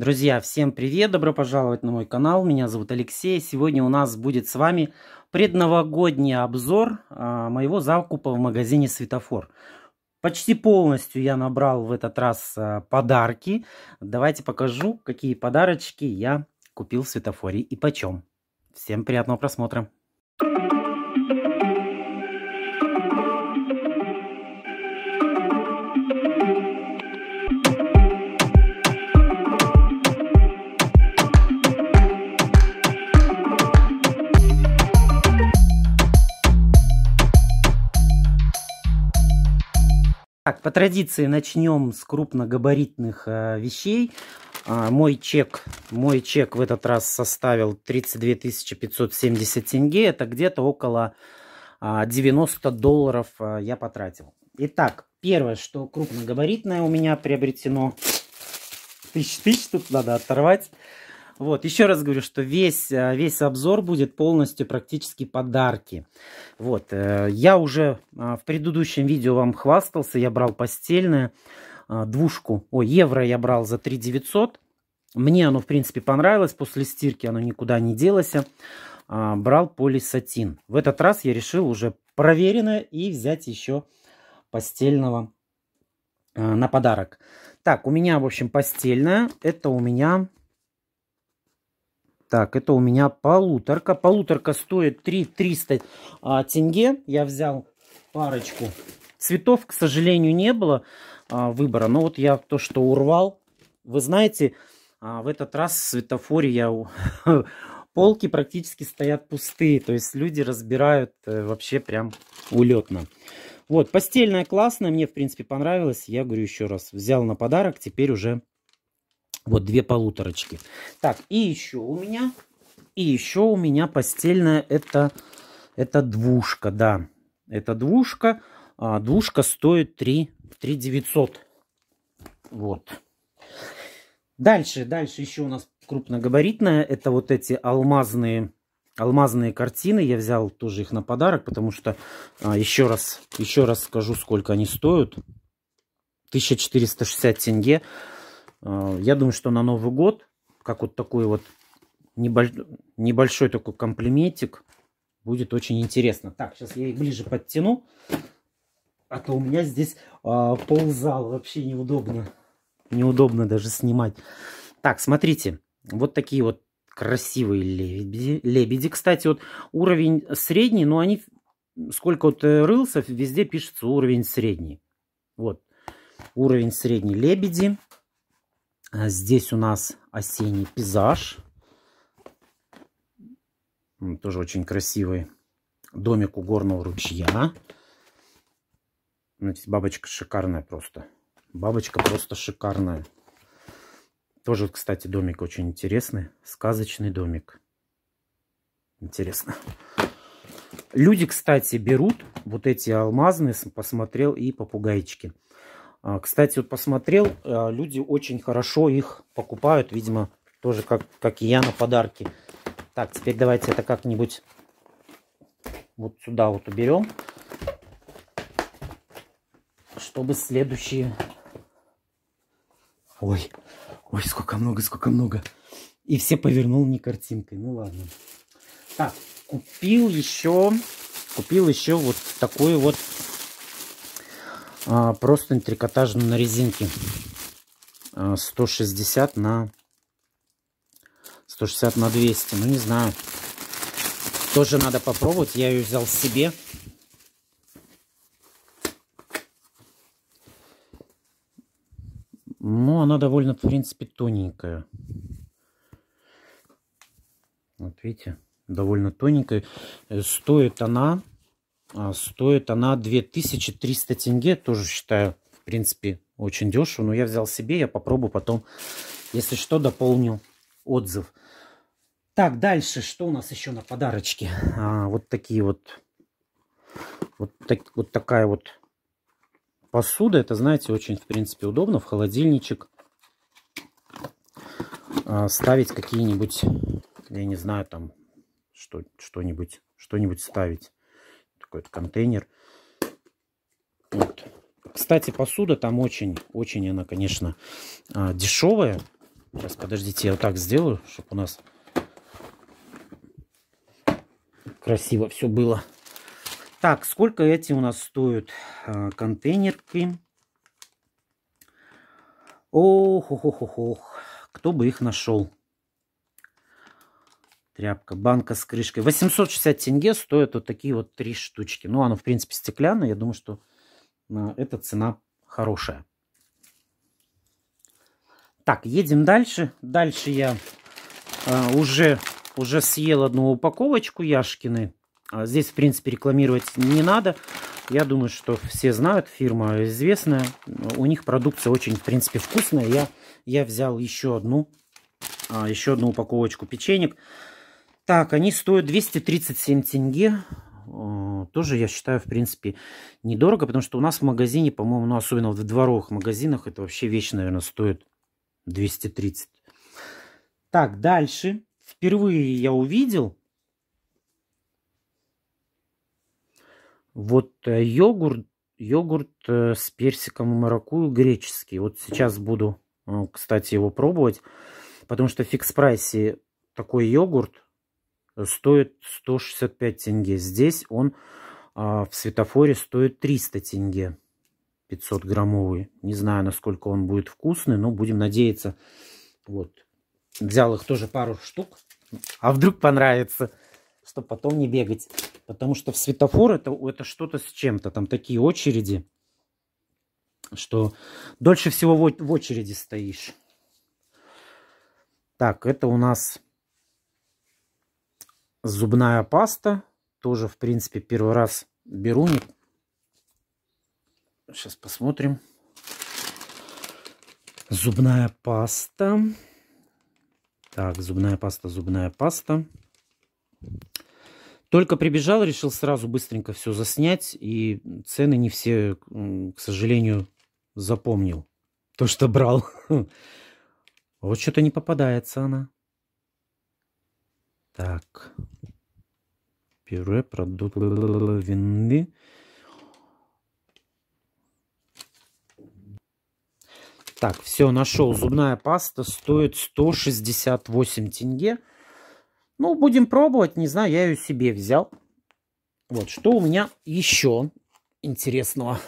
Друзья, всем привет, добро пожаловать на мой канал, меня зовут Алексей. Сегодня у нас будет с вами предновогодний обзор а, моего закупа в магазине «Светофор». Почти полностью я набрал в этот раз а, подарки. Давайте покажу, какие подарочки я купил в «Светофоре» и почем. Всем приятного просмотра. Так, по традиции начнем с крупногабаритных э, вещей. А, мой чек, мой чек в этот раз составил 32 570 тенге. Это где-то около а, 90 долларов а, я потратил. Итак, первое, что крупногабаритное у меня приобретено. Тысяч тысяч тут надо оторвать. Вот, еще раз говорю, что весь, э, весь обзор будет полностью практически подарки. Вот, э, я уже э, в предыдущем видео вам хвастался, я брал постельное, двушку, о, евро я брал за 3 900. Мне оно, в принципе, понравилось, после стирки оно никуда не делось. Брал полисатин. В этот раз я решил уже проверенное и взять еще постельного на подарок. Так, у меня, в общем, постельное. Это у меня так, это у меня полуторка. Полуторка стоит 3 300 а, тенге. Я взял парочку. Цветов, к сожалению, не было а, выбора. Но вот я то, что урвал. Вы знаете, а, в этот раз в светофоре я... Полки практически стоят пустые. То есть люди разбирают э, вообще прям улетно. Вот, постельная классная. Мне, в принципе, понравилась. Я говорю еще раз, взял на подарок. Теперь уже вот две полуторочки. Так, и еще у меня, и еще у меня постельная, это, это двушка, да. Это двушка. А, двушка стоит 3, 3 900. Вот. Дальше, дальше еще у нас крупногабаритная. Это вот эти алмазные, алмазные картины. Я взял тоже их на подарок, потому что, а, еще раз, еще раз скажу, сколько они стоят. 1460 тенге. Э, я думаю, что на Новый год, как вот такой вот небольшой, небольшой такой комплиментик, будет очень интересно. Так, сейчас я их ближе подтяну, а то у меня здесь а, ползал, вообще неудобно. Неудобно даже снимать. Так, смотрите, вот такие вот красивые лебеди. лебеди. Кстати, вот уровень средний, но они, сколько вот э, рылся, везде пишется уровень средний. Вот, уровень средний лебеди. Э, здесь у нас осенний пейзаж. Тоже очень красивый домик у горного ручья. Знаете, бабочка шикарная просто. Бабочка просто шикарная. Тоже, кстати, домик очень интересный. Сказочный домик. Интересно. Люди, кстати, берут вот эти алмазные, посмотрел, и попугайчики. А, кстати, вот посмотрел, а, люди очень хорошо их покупают, видимо, тоже как, как и я на подарки. Так, теперь давайте это как-нибудь вот сюда вот уберем, чтобы следующие... Ой, ой, сколько много, сколько много. И все повернул не картинкой, ну ладно. Так, купил еще, купил еще вот такую вот а, просто трикотажную на резинке. 160 а, на 160 на 200. Ну, не знаю. Тоже надо попробовать. Я ее взял себе. Ну, она довольно, в принципе, тоненькая. Вот видите, довольно тоненькая. Стоит она а, стоит она 2300 тенге, тоже считаю, в принципе, очень дешево. Но я взял себе, я попробую потом, если что, дополню отзыв. Так, дальше, что у нас еще на подарочке? А, вот такие вот, вот, так, вот такая вот посуда. Это, знаете, очень, в принципе, удобно в холодильничек а, ставить какие-нибудь, я не знаю, там что-нибудь, что-нибудь ставить какой-то контейнер. Вот. Кстати, посуда там очень-очень она, конечно, а, дешевая. Сейчас, подождите, я вот так сделаю, чтобы у нас красиво все было. Так, сколько эти у нас стоят а, контейнерки? Ох, ох, ох, ох, ох. Кто бы их нашел? тряпка, банка с крышкой. 860 тенге стоят вот такие вот три штучки. Ну, оно, в принципе, стеклянное. Я думаю, что э, эта цена хорошая. Так, едем дальше. Дальше я э, уже, уже съел одну упаковочку Яшкины. А здесь, в принципе, рекламировать не надо. Я думаю, что все знают, фирма известная. У них продукция очень, в принципе, вкусная. Я, я взял еще одну, а, еще одну упаковочку печенек. Так, они стоят 237 тенге. Э, тоже, я считаю, в принципе, недорого, потому что у нас в магазине, по-моему, ну, особенно в дворовых магазинах, это вообще вещь, наверное, стоит 230. Так, дальше. Впервые я увидел вот э, йогурт, йогурт э, с персиком и маракую греческий. Вот сейчас буду, кстати, его пробовать, потому что в фикс-прайсе такой йогурт стоит 165 тенге. Здесь он а, в светофоре стоит 300 тенге. 500 граммовый. Не знаю, насколько он будет вкусный, но будем надеяться. Вот. Взял их тоже пару штук. А вдруг понравится, чтобы потом не бегать. Потому что в светофор это, это что-то с чем-то. Там такие очереди, что дольше всего в, в очереди стоишь. Так, это у нас Зубная паста. Тоже, в принципе, первый раз беру. Сейчас посмотрим. Зубная паста. Так, зубная паста, зубная паста. Только прибежал, решил сразу быстренько все заснять. И цены не все, к сожалению, запомнил. То, что брал. Вот что-то не попадается она. Так. Пюре продуктовой вины. Так, все, нашел. Зубная паста стоит 168 тенге. Ну, будем пробовать. Не знаю, я ее себе взял. Вот, что у меня еще интересного.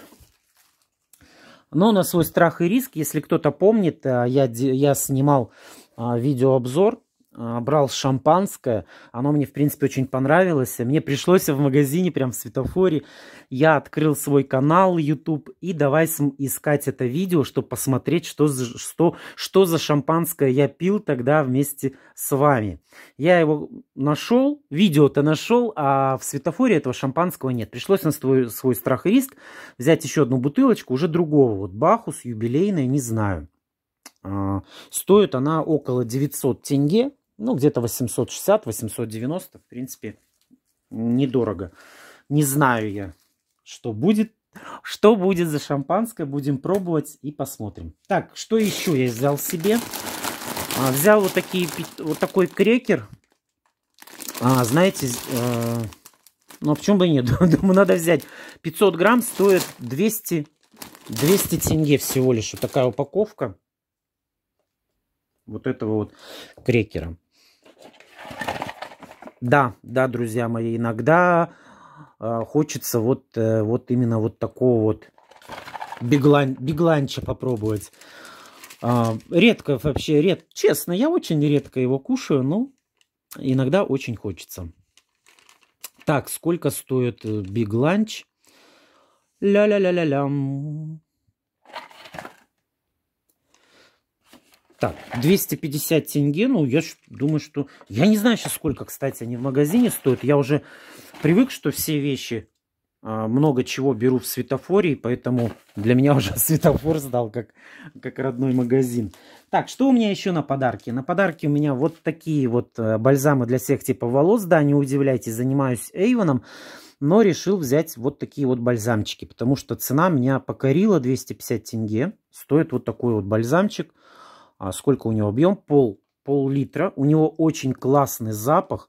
Но ну, на свой страх и риск, если кто-то помнит, э, я, я снимал а, видеообзор а, брал шампанское, оно мне, в принципе, очень понравилось. Мне пришлось в магазине, прям в светофоре, я открыл свой канал YouTube и давай искать это видео, чтобы посмотреть, что, за, что, что за шампанское я пил тогда вместе с вами. Я его нашел, видео-то нашел, а в светофоре этого шампанского нет. Пришлось на свой, свой страх и риск взять еще одну бутылочку, уже другого, вот Бахус, юбилейная, не знаю. А, стоит она около 900 тенге, ну, где-то 860-890, в принципе, недорого. Не знаю я, что будет. Что будет за шампанское, будем пробовать и посмотрим. Так, что еще я взял себе? А, взял вот, такие, вот такой крекер. А, знаете, э, ну, а почему бы нет? Думаю, надо взять. 500 грамм стоит 200, 200 тенге всего лишь. Вот такая упаковка вот этого вот крекера. Да, да, друзья мои, иногда э, хочется вот, э, вот именно вот такого вот биглан, бигланча попробовать. Э, редко вообще, ред, честно, я очень редко его кушаю, но иногда очень хочется. Так, сколько стоит э, бигланч? Ля-ля-ля-ля-лям. Так, 250 тенге, ну, я думаю, что... Я не знаю сейчас, сколько, кстати, они в магазине стоят. Я уже привык, что все вещи, а, много чего беру в светофоре, поэтому для меня уже светофор стал как, как родной магазин. Так, что у меня еще на подарки? На подарки у меня вот такие вот э, бальзамы для всех типа волос. Да, не удивляйтесь, занимаюсь Эйвоном но решил взять вот такие вот бальзамчики, потому что цена меня покорила 250 тенге. Стоит вот такой вот бальзамчик. А сколько у него объем, пол, пол-литра. У него очень классный запах.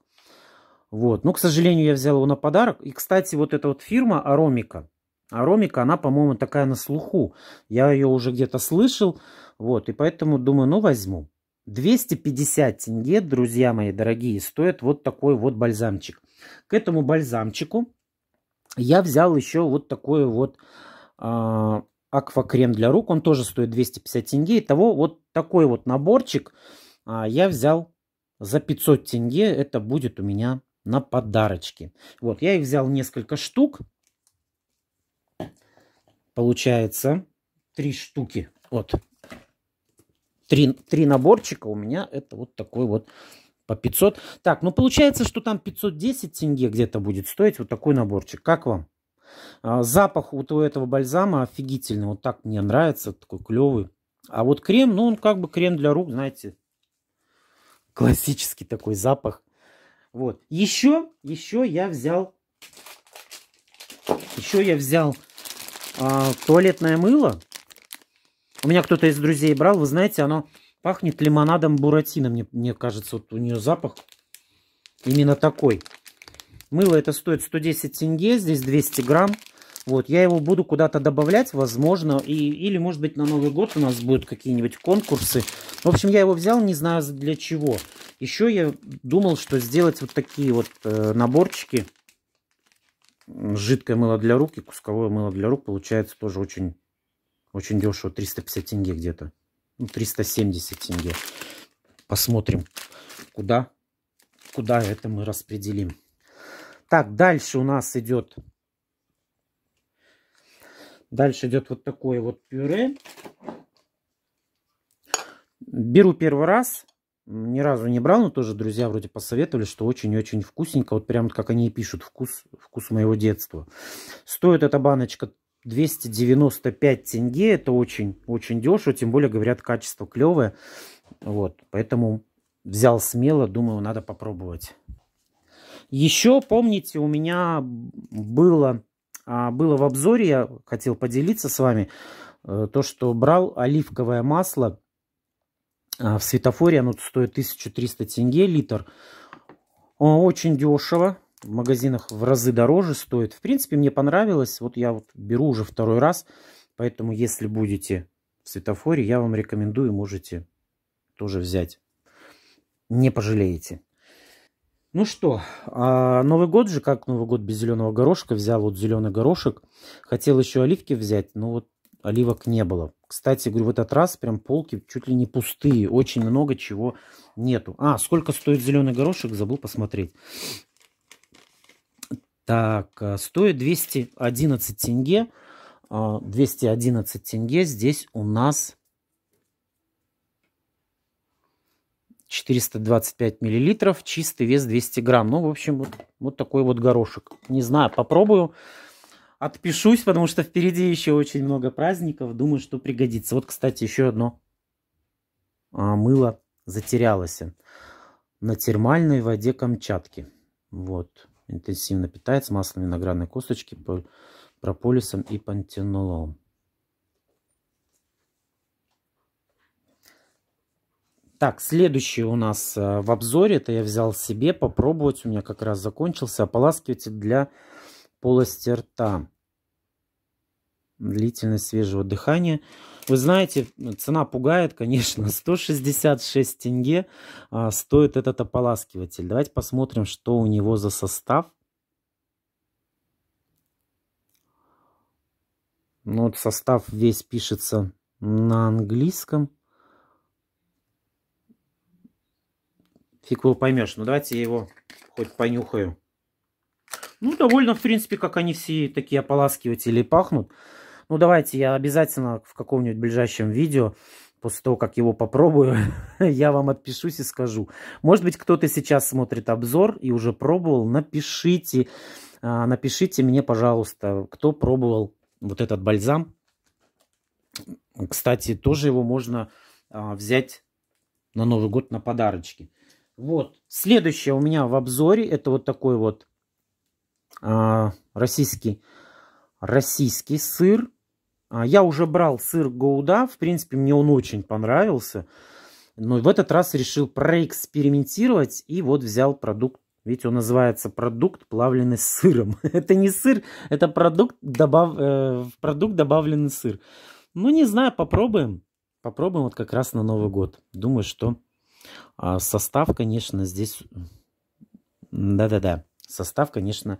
Вот. Но, ну, к сожалению, я взял его на подарок. И, кстати, вот эта вот фирма Аромика, Аромика, она, по-моему, такая на слуху. Я ее уже где-то слышал. Вот. И поэтому думаю, ну, возьму. 250 тенге, друзья мои дорогие, стоит вот такой вот бальзамчик. К этому бальзамчику я взял еще вот такую вот а, аквакрем для рук, он тоже стоит 250 тенге. Итого вот такой вот наборчик а, я взял за 500 тенге, это будет у меня на подарочки. Вот, я их взял несколько штук, получается три штуки, вот, три, три наборчика у меня, это вот такой вот по 500. Так, ну получается, что там 510 тенге где-то будет стоить вот такой наборчик. Как вам? А, запах вот у этого бальзама офигительный. Вот так мне нравится, такой клевый. А вот крем, ну он как бы крем для рук, знаете, классический такой запах. Вот. Еще, еще я взял, еще я взял а, туалетное мыло. У меня кто-то из друзей брал, вы знаете, оно пахнет лимонадом буратино, мне, мне кажется, вот у нее запах именно такой. Мыло это стоит 110 тенге, здесь 200 грамм. Вот, я его буду куда-то добавлять, возможно, и, или, может быть, на Новый год у нас будут какие-нибудь конкурсы. В общем, я его взял, не знаю для чего. Еще я думал, что сделать вот такие вот э, наборчики. Жидкое мыло для рук и кусковое мыло для рук получается тоже очень, очень дешево. 350 тенге где-то. Ну, 370 тенге. Посмотрим, куда, куда это мы распределим. Так, дальше у нас идет... Дальше идет вот такое вот пюре. Беру первый раз. Ни разу не брал, но тоже друзья вроде посоветовали, что очень-очень вкусненько. Вот прям как они и пишут, вкус, вкус моего детства. Стоит эта баночка 295 тенге. Это очень-очень дешево. Тем более, говорят, качество клевое. Вот, поэтому взял смело. Думаю, надо попробовать. Еще, помните, у меня было, а, было в обзоре, я хотел поделиться с вами, э, то, что брал оливковое масло а, в светофоре, оно стоит 1300 тенге литр. Очень дешево, в магазинах в разы дороже стоит. В принципе, мне понравилось, вот я вот беру уже второй раз, поэтому если будете в светофоре, я вам рекомендую, можете тоже взять. Не пожалеете. Ну что, а Новый год же, как Новый год без зеленого горошка, взял вот зеленый горошек. Хотел еще оливки взять, но вот оливок не было. Кстати, говорю, в этот раз прям полки чуть ли не пустые, очень много чего нету. А, сколько стоит зеленый горошек, забыл посмотреть. Так, а, стоит 211 тенге. 211 а, тенге здесь у нас 425 миллилитров, чистый вес 200 грамм. Ну, в общем, вот, вот такой вот горошек. Не знаю, попробую, отпишусь, потому что впереди еще очень много праздников. Думаю, что пригодится. Вот, кстати, еще одно а, мыло затерялось на термальной воде Камчатки. Вот, интенсивно питается маслом виноградной косточки, прополисом и пантенолом. Так, следующий у нас э, в обзоре, это я взял себе попробовать, у меня как раз закончился ополаскиватель для полости рта. Длительность свежего дыхания. Вы знаете, цена пугает, конечно, 166 тенге а, стоит этот ополаскиватель. Давайте посмотрим, что у него за состав. Ну, вот состав весь пишется на английском. Фиг его поймешь. Ну, давайте я его хоть понюхаю. Ну, довольно, в принципе, как они все такие ополаскиватели пахнут. Ну, давайте я обязательно в каком-нибудь ближайшем видео, после того, как его попробую, я вам отпишусь и скажу. Может быть, кто-то сейчас смотрит обзор и уже пробовал. Напишите, а, напишите мне, пожалуйста, кто пробовал вот этот бальзам. Кстати, тоже его можно а, взять на Новый год на подарочки. Вот. Следующее у меня в обзоре. Это вот такой вот а, российский, российский сыр. А, я уже брал сыр Гоуда. В принципе, мне он очень понравился. Но в этот раз решил проэкспериментировать. И вот взял продукт. Видите, он называется продукт, плавленный сыром. это не сыр, это продукт, добав... э, продукт добавленный сыр. Ну, не знаю, попробуем. Попробуем вот как раз на Новый год. Думаю, что а состав, конечно, здесь... Да-да-да. Состав, конечно,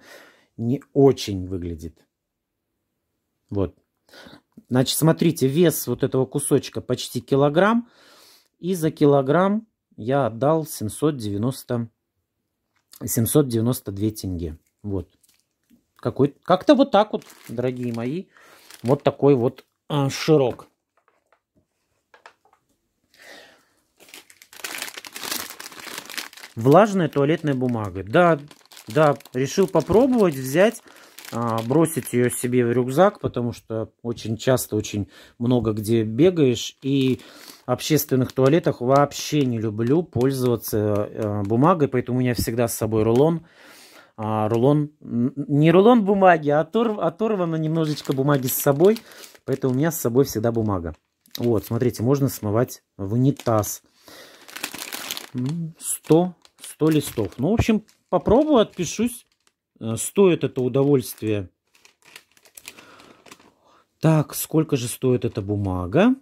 не очень выглядит. Вот. Значит, смотрите, вес вот этого кусочка почти килограмм. И за килограмм я отдал 790, 792 тенге. Вот. Как-то вот так вот, дорогие мои. Вот такой вот а, широк. Влажная туалетная бумага. Да, да, решил попробовать взять, а, бросить ее себе в рюкзак, потому что очень часто, очень много где бегаешь. И в общественных туалетах вообще не люблю пользоваться а, бумагой, поэтому у меня всегда с собой рулон. А, рулон, не рулон бумаги, а оторв, оторвано немножечко бумаги с собой, поэтому у меня с собой всегда бумага. Вот, смотрите, можно смывать в унитаз. 100 100 листов. Ну, в общем, попробую, отпишусь. Э, стоит это удовольствие. Так, сколько же стоит эта бумага?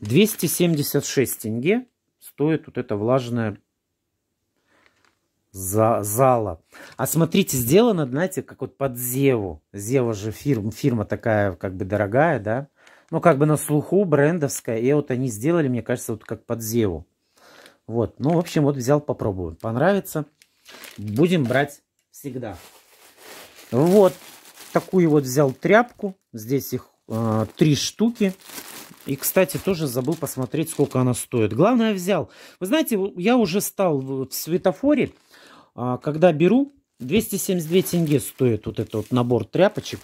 276 тенге стоит вот эта влажная за зала. А смотрите, сделано, знаете, как вот под Зеву. Зева же фирма, фирма такая как бы дорогая, да? Ну, как бы на слуху брендовская. И вот они сделали, мне кажется, вот как под Зеву. Вот, ну, в общем, вот взял, попробую. Понравится. Будем брать всегда. Вот такую вот взял тряпку. Здесь их э, три штуки. И, кстати, тоже забыл посмотреть, сколько она стоит. Главное, взял. Вы знаете, я уже стал в светофоре, э, когда беру, 272 тенге стоит вот этот вот набор тряпочек.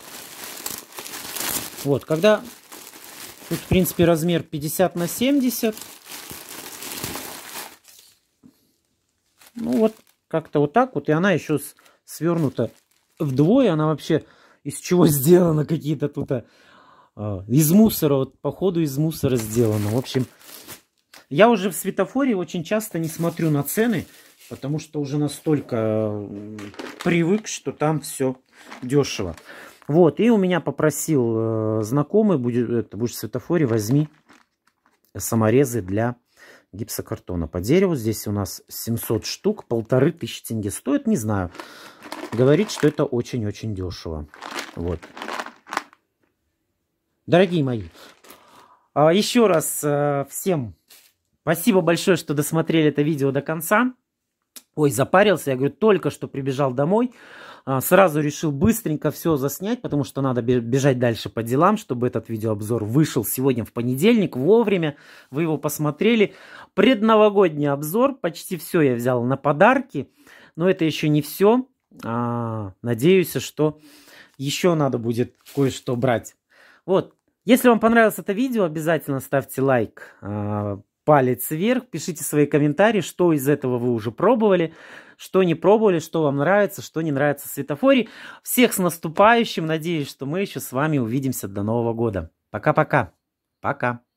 Вот, когда тут, в принципе, размер 50 на 70, Ну вот как-то вот так вот. И она еще свернута вдвое. Она вообще из чего сделана какие-то тут... А, а, из мусора, вот походу из мусора сделана. В общем, я уже в светофоре очень часто не смотрю на цены, потому что уже настолько э, привык, что там все дешево. Вот, и у меня попросил э, знакомый, будет, это, будешь в светофоре, возьми саморезы для гипсокартона по дереву. Здесь у нас 700 штук, полторы тысячи тенге стоит, не знаю. Говорит, что это очень-очень дешево. Вот. Дорогие мои, а, еще раз э, всем спасибо большое, что досмотрели это видео до конца. Ой, запарился, я говорю, только что прибежал домой, а, сразу решил быстренько все заснять, потому что надо бежать дальше по делам, чтобы этот видеообзор вышел сегодня в понедельник вовремя, вы его посмотрели. Предновогодний обзор, почти все я взял на подарки, но это еще не все. А, надеюсь, что еще надо будет кое-что брать. Вот, если вам понравилось это видео, обязательно ставьте лайк, а, палец вверх, пишите свои комментарии, что из этого вы уже пробовали, что не пробовали, что вам нравится, что не нравится в светофоре. Всех с наступающим, надеюсь, что мы еще с вами увидимся до Нового года. Пока-пока. Пока. -пока. Пока.